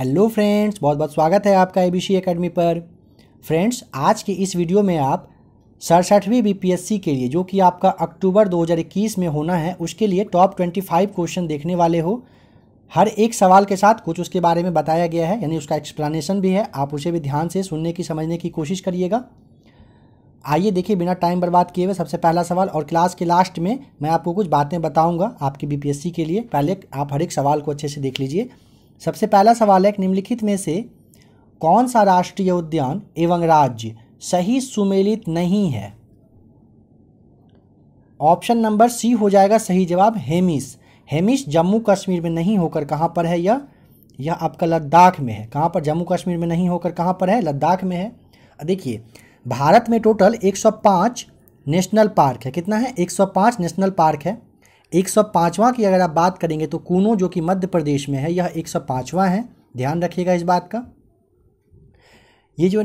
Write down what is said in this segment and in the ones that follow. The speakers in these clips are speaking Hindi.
हेलो फ्रेंड्स बहुत बहुत स्वागत है आपका एबीसी एकेडमी पर फ्रेंड्स आज की इस वीडियो में आप सड़सठवीं बीपीएससी के लिए जो कि आपका अक्टूबर 2021 में होना है उसके लिए टॉप 25 क्वेश्चन देखने वाले हो हर एक सवाल के साथ कुछ उसके बारे में बताया गया है यानी उसका एक्सप्लेनेशन भी है आप उसे भी ध्यान से सुनने की समझने की कोशिश करिएगा आइए देखिए बिना टाइम बर्बाद किए हुए सबसे पहला सवाल और क्लास के लास्ट में मैं आपको कुछ बातें बताऊंगा आपकी बीपीएससी के लिए पहले आप हर एक सवाल को अच्छे से देख लीजिए सबसे पहला सवाल है निम्नलिखित में से कौन सा राष्ट्रीय उद्यान एवं राज्य सही सुमेलित नहीं है ऑप्शन नंबर सी हो जाएगा सही जवाब हेमिस हेमिस जम्मू कश्मीर में नहीं होकर कहाँ पर है यह यह आपका लद्दाख में है कहाँ पर जम्मू कश्मीर में नहीं होकर कहाँ पर है लद्दाख में है देखिए भारत में टोटल 105 नेशनल पार्क है कितना है 105 नेशनल पार्क है एक सौ पाँचवा की अगर आप बात करेंगे तो कूनो जो कि मध्य प्रदेश में है यह एक सौ पाँचवाँ है ध्यान रखिएगा इस बात का ये जो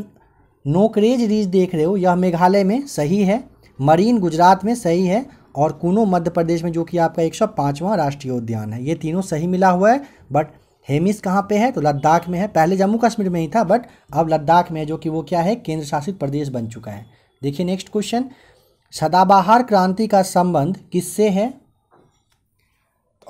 नोकरेज रीज देख रहे हो यह मेघालय में सही है मरीन गुजरात में सही है और कूनो मध्य प्रदेश में जो कि आपका एक सौ पाँचवा राष्ट्रीय उद्यान है ये तीनों सही मिला हुआ है बट हेमिस कहाँ पे है तो लद्दाख में है पहले जम्मू कश्मीर में ही था बट अब लद्दाख में है जो कि वो क्या है केंद्र शासित प्रदेश बन चुका है देखिए नेक्स्ट क्वेश्चन सदाबहार क्रांति का संबंध किससे है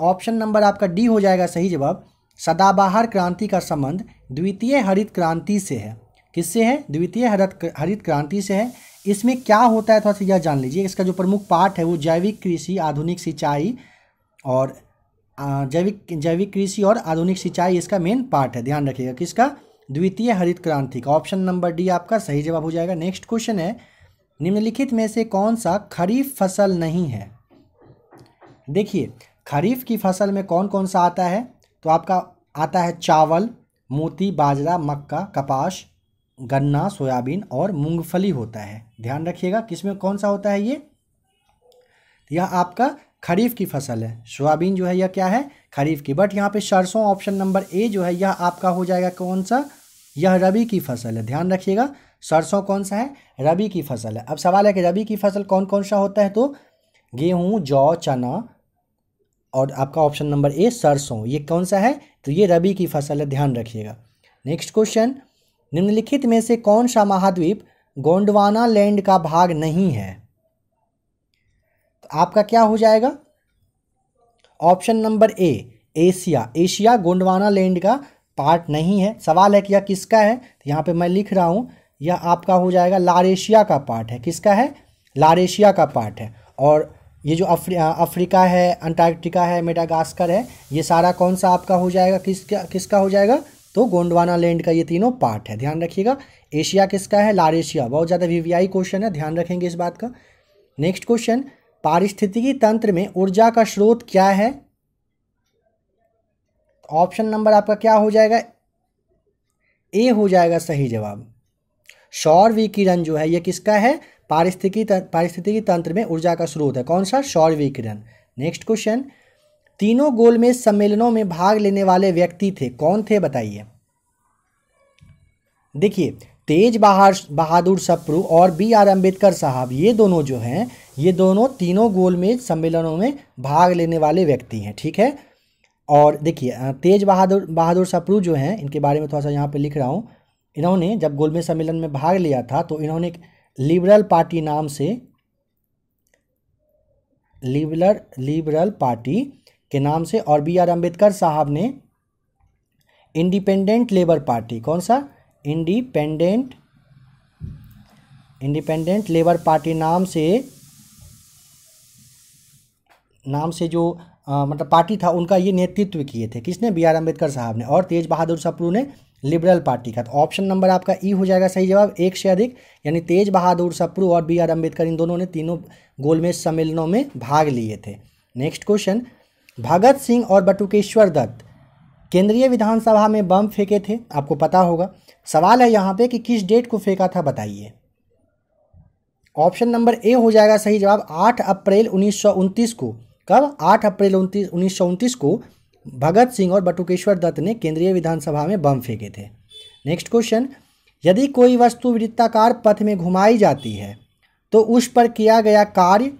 ऑप्शन नंबर आपका डी हो जाएगा सही जवाब सदाबहार क्रांति का संबंध द्वितीय हरित क्रांति से है किससे है द्वितीय हरित हरित क्रांति से है इसमें क्या होता है थोड़ा सा यह जान लीजिए इसका जो प्रमुख पाठ है वो जैविक कृषि आधुनिक सिंचाई और जैविक जैविक कृषि और आधुनिक सिंचाई इसका मेन पार्ट है ध्यान रखिएगा किसका द्वितीय हरित क्रांति का ऑप्शन नंबर डी आपका सही जवाब हो जाएगा नेक्स्ट क्वेश्चन है निम्नलिखित में से कौन सा खरीफ फसल नहीं है देखिए खरीफ की फसल में कौन कौन सा आता है तो आपका आता है चावल मोती बाजरा मक्का कपास गन्ना सोयाबीन और मूंगफली होता है ध्यान रखिएगा किसमें कौन सा होता है ये यह आपका खरीफ की फसल है सोयाबीन जो है यह क्या है खरीफ की बट यहाँ पे सरसों ऑप्शन नंबर ए जो है यह आपका हो जाएगा कौन सा यह रबी की फसल है ध्यान रखिएगा सरसों कौन सा है रबी की फसल है अब सवाल है कि रबी की फसल कौन कौन सा होता है तो गेहूँ जौ चना और आपका ऑप्शन नंबर ए सरसों ये कौन सा है तो ये रबी की फसल है ध्यान रखिएगा नेक्स्ट क्वेश्चन निम्नलिखित में से कौन सा महाद्वीप गोंडवाना लैंड का भाग नहीं है तो आपका क्या हो जाएगा option number A Asia Asia Gondwana land का पार्ट नहीं है सवाल है कि यह किसका है तो यहाँ पे मैं लिख रहा हूँ यह आपका हो जाएगा लारेशिया का पार्ट है किसका है लारेशिया का पार्ट है और ये जो अफ्री, अफ्रीका है अंटार्कटिका है मेडागास्कर है ये सारा कौन सा आपका हो जाएगा किसका किसका हो जाएगा तो गोंडवाना लैंड का ये तीनों पार्ट है ध्यान रखिएगा एशिया किसका है लारेशिया बहुत ज़्यादा वीवीआई क्वेश्चन है ध्यान रखेंगे इस बात का नेक्स्ट क्वेश्चन पारिस्थितिकी तंत्र में ऊर्जा का स्रोत क्या है ऑप्शन नंबर आपका क्या हो जाएगा ए हो जाएगा सही जवाब सौर विकिरण जो है ये किसका है पारिस्थितिकी पारिस्थितिकी तंत्र में ऊर्जा का स्रोत है कौन सा सौर विकिरण नेक्स्ट क्वेश्चन तीनों गोल में सम्मेलनों में भाग लेने वाले व्यक्ति थे कौन थे बताइए देखिए तेज बहा बहादुर सप्रू और बी आर अम्बेडकर साहब ये दोनों जो हैं ये दोनों तीनों गोल में सम्मेलनों में भाग लेने वाले व्यक्ति हैं ठीक है और देखिए तेज बहादुर बहादुर सप्रू जो हैं इनके बारे में थोड़ा सा यहाँ पे लिख रहा हूँ इन्होंने जब गोलमेज सम्मेलन में भाग लिया था तो इन्होंने लिबरल पार्टी नाम से लिबरल लिबरल पार्टी के नाम से और बी आर अम्बेडकर साहब ने इंडिपेंडेंट लेबर पार्टी कौन सा इंडिपेंडेंट इंडिपेंडेंट लेबर पार्टी नाम से नाम से जो आ, मतलब पार्टी था उनका ये नेतृत्व किए थे किसने बी आर अम्बेडकर साहब ने और तेज बहादुर सप्रू ने लिबरल पार्टी का तो ऑप्शन नंबर आपका ई हो जाएगा सही जवाब एक से अधिक यानी तेज बहादुर सप्रू और बी आर अम्बेडकर इन दोनों ने तीनों गोलमेज सम्मेलनों में भाग लिए थे नेक्स्ट क्वेश्चन भगत सिंह और बटुकेश्वर दत्त केंद्रीय विधानसभा में बम फेंके थे आपको पता होगा सवाल है यहाँ पे कि किस डेट को फेंका था बताइए ऑप्शन नंबर ए हो जाएगा सही जवाब 8 अप्रैल उन्नीस को कब 8 अप्रैल उन्नीस को भगत सिंह और बटुकेश्वर दत्त ने केंद्रीय विधानसभा में बम फेंके थे नेक्स्ट क्वेश्चन यदि कोई वस्तु वृत्ताकार पथ में घुमाई जाती है तो उस पर किया गया कार्य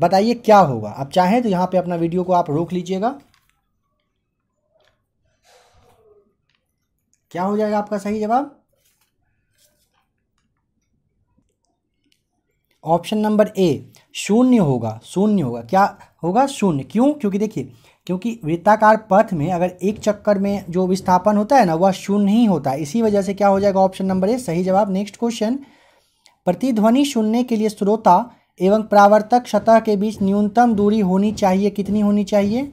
बताइए क्या होगा आप चाहें तो यहाँ पे अपना वीडियो को आप रोक लीजिएगा क्या हो जाएगा आपका सही जवाब ऑप्शन नंबर ए शून्य होगा शून्य होगा क्या होगा शून्य क्यों क्योंकि देखिए क्योंकि वृत्ताकार पथ में अगर एक चक्कर में जो विस्थापन होता है ना वह शून्य ही होता है इसी वजह से क्या हो जाएगा ऑप्शन नंबर ए सही जवाब नेक्स्ट क्वेश्चन प्रतिध्वनि सुनने के लिए श्रोता एवं प्रावर्तक सतह के बीच न्यूनतम दूरी होनी चाहिए कितनी होनी चाहिए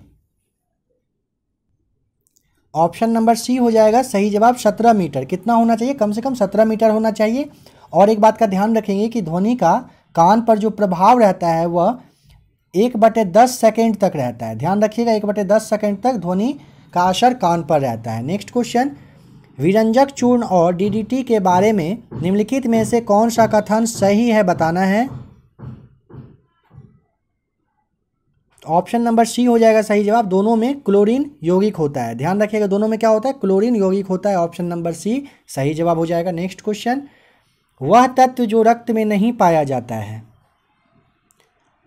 ऑप्शन नंबर सी हो जाएगा सही जवाब सत्रह मीटर कितना होना चाहिए कम से कम सत्रह मीटर होना चाहिए और एक बात का ध्यान रखेंगे कि ध्वनि का कान पर जो प्रभाव रहता है वह एक बटे दस सेकेंड तक रहता है ध्यान रखिएगा एक बटे दस सेकेंड तक ध्वनि का असर कान पर रहता है नेक्स्ट क्वेश्चन विरंजक चूर्ण और डीडीटी के बारे में निम्नलिखित में से कौन सा कथन सही है बताना है ऑप्शन नंबर सी हो जाएगा सही जवाब दोनों में क्लोरीन यौगिक होता है ध्यान रखिएगा दोनों में क्या होता है क्लोरीन यौगिक होता है ऑप्शन नंबर सी सही जवाब हो जाएगा नेक्स्ट क्वेश्चन वह तत्व जो रक्त में नहीं पाया जाता है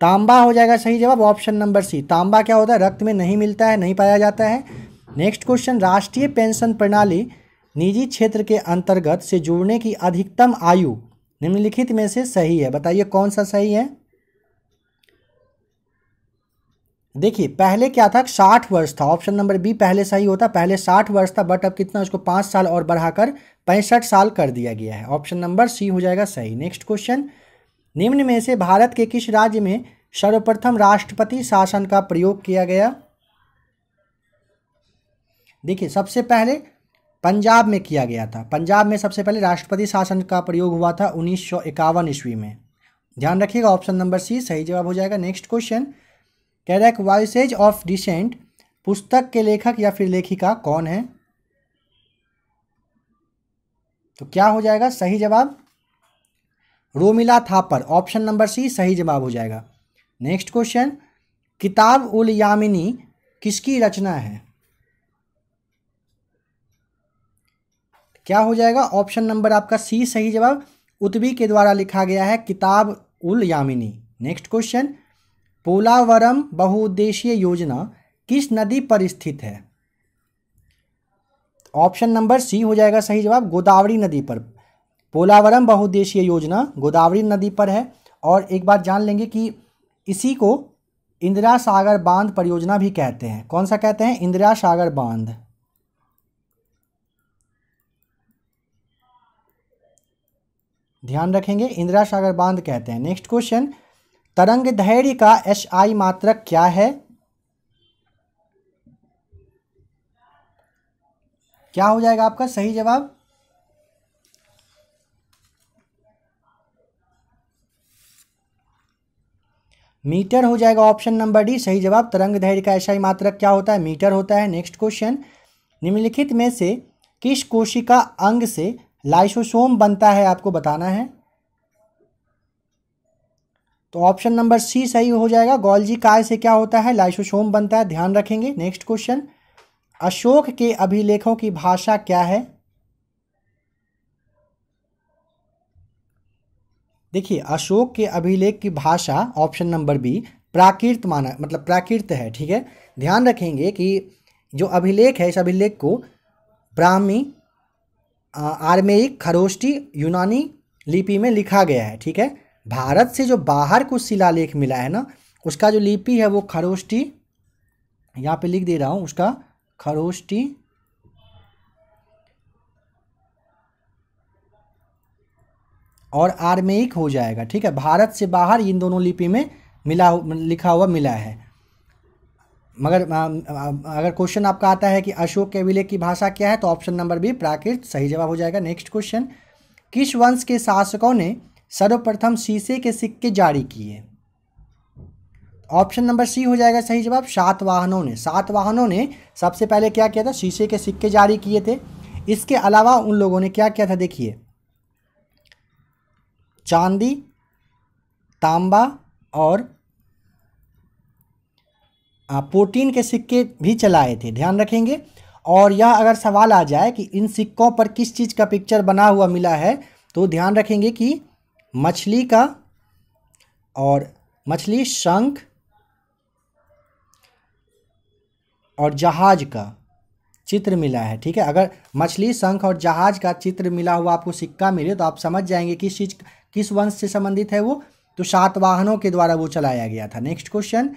तांबा हो जाएगा सही जवाब ऑप्शन नंबर सी तांबा क्या होता है रक्त में नहीं मिलता है नहीं पाया जाता है नेक्स्ट क्वेश्चन राष्ट्रीय पेंशन प्रणाली निजी क्षेत्र के अंतर्गत से जुड़ने की अधिकतम आयु निम्नलिखित में से सही है बताइए कौन सा सही है देखिए पहले क्या था साठ वर्ष था ऑप्शन नंबर बी पहले सही होता पहले साठ वर्ष था बट अब कितना उसको पाँच साल और बढ़ाकर पैंसठ साल कर दिया गया है ऑप्शन नंबर सी हो जाएगा सही नेक्स्ट क्वेश्चन निम्न में से भारत के किस राज्य में सर्वप्रथम राष्ट्रपति शासन का प्रयोग किया गया देखिए सबसे पहले पंजाब में किया गया था पंजाब में सबसे पहले राष्ट्रपति शासन का प्रयोग हुआ था उन्नीस सौ इक्यावन ईस्वी में ध्यान रखिएगा ऑप्शन नंबर सी सही जवाब हो जाएगा नेक्स्ट क्वेश्चन कह रहा है वॉइसेज ऑफ डिसेंट पुस्तक के लेखक या फिर लेखिका कौन है तो क्या हो जाएगा सही जवाब Romila Thapar option number C सही जवाब हो जाएगा नेक्स्ट क्वेश्चन किताब उल यामिनी किसकी रचना है क्या हो जाएगा ऑप्शन नंबर आपका सी सही जवाब उत्वी के द्वारा लिखा गया है किताब उल यामिनी नेक्स्ट क्वेश्चन पोलावरम बहुउद्देशीय योजना किस नदी पर स्थित है ऑप्शन नंबर सी हो जाएगा सही जवाब गोदावरी नदी पर पोलावरम बहुद्देशीय योजना गोदावरी नदी पर है और एक बात जान लेंगे कि इसी को इंदिरा सागर बांध परियोजना भी कहते हैं कौन सा कहते हैं इंदिरा सागर बांध ध्यान रखेंगे इंदिरा सागर बांध कहते हैं नेक्स्ट क्वेश्चन तरंग धैर्य का एस आई मात्रक क्या है क्या हो जाएगा आपका सही जवाब मीटर हो जाएगा ऑप्शन नंबर डी सही जवाब तरंग धैर्य का ऐसा ही मात्रक क्या होता है मीटर होता है नेक्स्ट क्वेश्चन निम्नलिखित में से किस कोशिका अंग से लाइसोसोम बनता है आपको बताना है तो ऑप्शन नंबर सी सही हो जाएगा गोल्जी काय से क्या होता है लाइसोसोम बनता है ध्यान रखेंगे नेक्स्ट क्वेश्चन अशोक के अभिलेखों की भाषा क्या है देखिए अशोक के अभिलेख की भाषा ऑप्शन नंबर बी प्राकृत माना मतलब प्राकृत है ठीक है ध्यान रखेंगे कि जो अभिलेख है इस अभिलेख को ब्राह्मी आर्मेयिक खरोष्टी यूनानी लिपि में लिखा गया है ठीक है भारत से जो बाहर कुछ शिलालेख मिला है ना उसका जो लिपि है वो खरोष्टी यहाँ पे लिख दे रहा हूँ उसका खरोष्टी और आर्मेइक हो जाएगा ठीक है भारत से बाहर इन दोनों लिपि में मिला लिखा हुआ मिला है मगर अगर क्वेश्चन आपका आता है कि अशोक के विलेख की भाषा क्या है तो ऑप्शन नंबर बी प्राकृत सही जवाब हो जाएगा नेक्स्ट क्वेश्चन किस वंश के शासकों ने सर्वप्रथम शीशे के सिक्के जारी किए ऑप्शन नंबर सी हो जाएगा सही जवाब सात वाहनों ने सात वाहनों ने सबसे पहले क्या किया था शीशे के सिक्के जारी किए थे इसके अलावा उन लोगों ने क्या किया था देखिए चांदी तांबा और प्रोटीन के सिक्के भी चलाए थे ध्यान रखेंगे और यह अगर सवाल आ जाए कि इन सिक्कों पर किस चीज़ का पिक्चर बना हुआ मिला है तो ध्यान रखेंगे कि मछली का और मछली शंख और जहाज का चित्र मिला है ठीक है अगर मछली शंख और जहाज का चित्र मिला हुआ आपको सिक्का मिले तो आप समझ जाएंगे किस चीज़ किस वंश से संबंधित है वो तो सातवाहनों के द्वारा वो चलाया गया था नेक्स्ट क्वेश्चन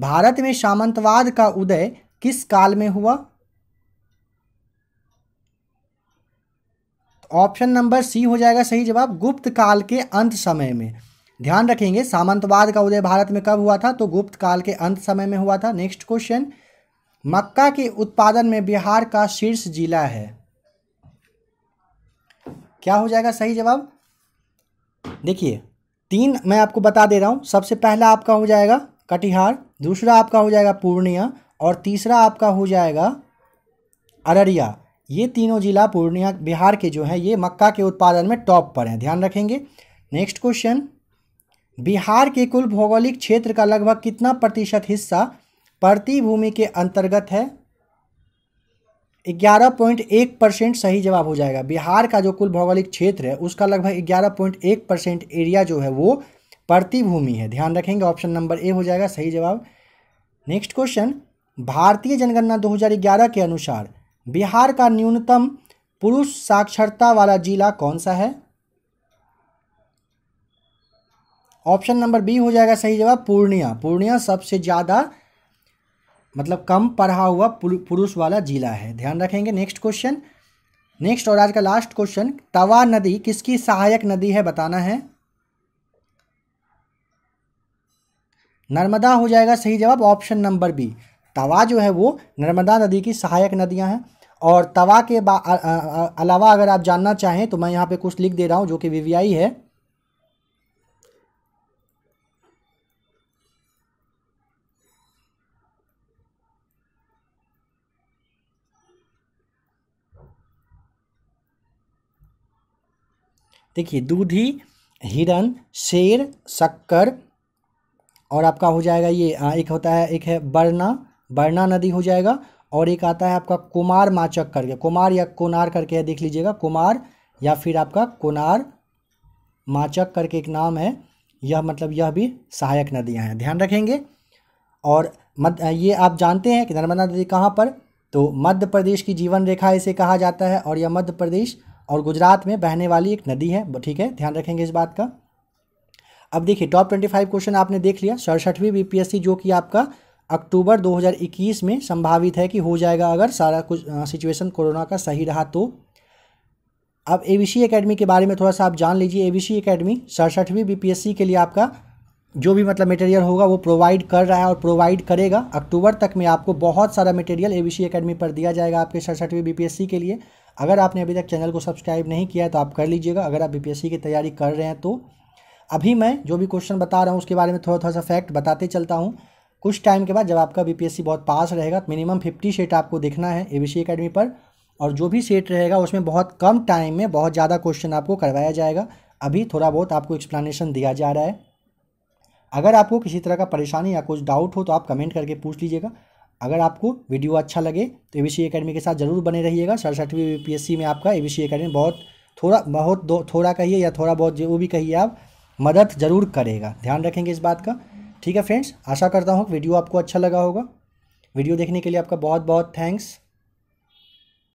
भारत में सामंतवाद का उदय किस काल में हुआ ऑप्शन नंबर सी हो जाएगा सही जवाब गुप्त काल के अंत समय में ध्यान रखेंगे सामंतवाद का उदय भारत में कब हुआ था तो गुप्त काल के अंत समय में हुआ था नेक्स्ट क्वेश्चन मक्का के उत्पादन में बिहार का शीर्ष जिला है क्या हो जाएगा सही जवाब देखिए तीन मैं आपको बता दे रहा हूँ सबसे पहला आपका हो जाएगा कटिहार दूसरा आपका हो जाएगा पूर्णिया और तीसरा आपका हो जाएगा अररिया ये तीनों ज़िला पूर्णिया बिहार के जो हैं ये मक्का के उत्पादन में टॉप पर हैं ध्यान रखेंगे नेक्स्ट क्वेश्चन बिहार के कुल भौगोलिक क्षेत्र का लगभग कितना प्रतिशत हिस्सा प्रति भूमि के अंतर्गत है ग्यारह पॉइंट एक परसेंट सही जवाब हो जाएगा बिहार का जो कुल भौगोलिक क्षेत्र है उसका लगभग ग्यारह पॉइंट एक परसेंट एरिया जो है वो प्रतिभूमि है ध्यान रखेंगे ऑप्शन नंबर ए हो जाएगा सही जवाब नेक्स्ट क्वेश्चन भारतीय जनगणना 2011 के अनुसार बिहार का न्यूनतम पुरुष साक्षरता वाला जिला कौन सा है ऑप्शन नंबर बी हो जाएगा सही जवाब पूर्णिया पूर्णिया सबसे ज़्यादा मतलब कम पढ़ा हुआ पुरुष वाला जिला है ध्यान रखेंगे नेक्स्ट क्वेश्चन नेक्स्ट और आज का लास्ट क्वेश्चन तवा नदी किसकी सहायक नदी है बताना है नर्मदा हो जाएगा सही जवाब ऑप्शन नंबर बी तवा जो है वो नर्मदा नदी की सहायक नदियां हैं और तवा के अलावा अगर आप जानना चाहें तो मैं यहाँ पे कुछ लिख दे रहा हूँ जो कि वीवीआई है देखिए दूध ही हिरन शेर शक्कर और आपका हो जाएगा ये एक होता है एक है बरना बरना नदी हो जाएगा और एक आता है आपका कुमार माचक करके कुमार या कोनार करके है देख लीजिएगा कुमार या फिर आपका कोनार माचक करके एक नाम है यह मतलब यह भी सहायक नदियां हैं ध्यान रखेंगे और मध्य ये आप जानते हैं कि नर्मदा नदी कहाँ पर तो मध्य प्रदेश की जीवन रेखा इसे कहा जाता है और यह मध्य प्रदेश और गुजरात में बहने वाली एक नदी है ठीक है ध्यान रखेंगे इस बात का अब देखिए टॉप ट्वेंटी फाइव क्वेश्चन आपने देख लिया सड़सठवीं बीपीएससी जो कि आपका अक्टूबर 2021 में संभावित है कि हो जाएगा अगर सारा कुछ सिचुएशन कोरोना का सही रहा तो अब ए वी एकेडमी के बारे में थोड़ा सा आप जान लीजिए ए वी एकेडमी सड़सठवीं बीपीएससी के लिए आपका जो भी मतलब मटेरियल होगा वो प्रोवाइड कर रहा है और प्रोवाइड करेगा अक्टूबर तक में आपको बहुत सारा मटेरियल ए वी एकेडमी पर दिया जाएगा आपके सड़सठवीं बी के लिए अगर आपने अभी तक चैनल को सब्सक्राइब नहीं किया है तो आप कर लीजिएगा अगर आप बीपीएससी की तैयारी कर रहे हैं तो अभी मैं जो भी क्वेश्चन बता रहा हूँ उसके बारे में थोड़ा थोड़ा सा फैक्ट बताते चलता हूँ कुछ टाइम के बाद जब आपका बीपीएससी बहुत पास रहेगा मिनिमम फिफ्टी सेट आपको देखना है सी अकेडमी पर और जो भी सेट रहेगा उसमें बहुत कम टाइम में बहुत ज़्यादा क्वेश्चन आपको करवाया जाएगा अभी थोड़ा बहुत आपको एक्सप्लानेशन दिया जा रहा है अगर आपको किसी तरह का परेशानी या कुछ डाउट हो तो आप कमेंट करके पूछ लीजिएगा अगर आपको वीडियो अच्छा लगे तो ए बी अकेडमी के साथ जरूर बने रहिएगा सड़सठवीं यूपीएससी में आपका ए बी अकेडमी बहुत थोड़ा बहुत दो थोड़ा कहिए या थोड़ा बहुत जो भी कहिए आप मदद ज़रूर करेगा ध्यान रखेंगे इस बात का ठीक है फ्रेंड्स आशा करता हूँ वीडियो आपको अच्छा लगा होगा वीडियो देखने के लिए आपका बहुत बहुत थैंक्स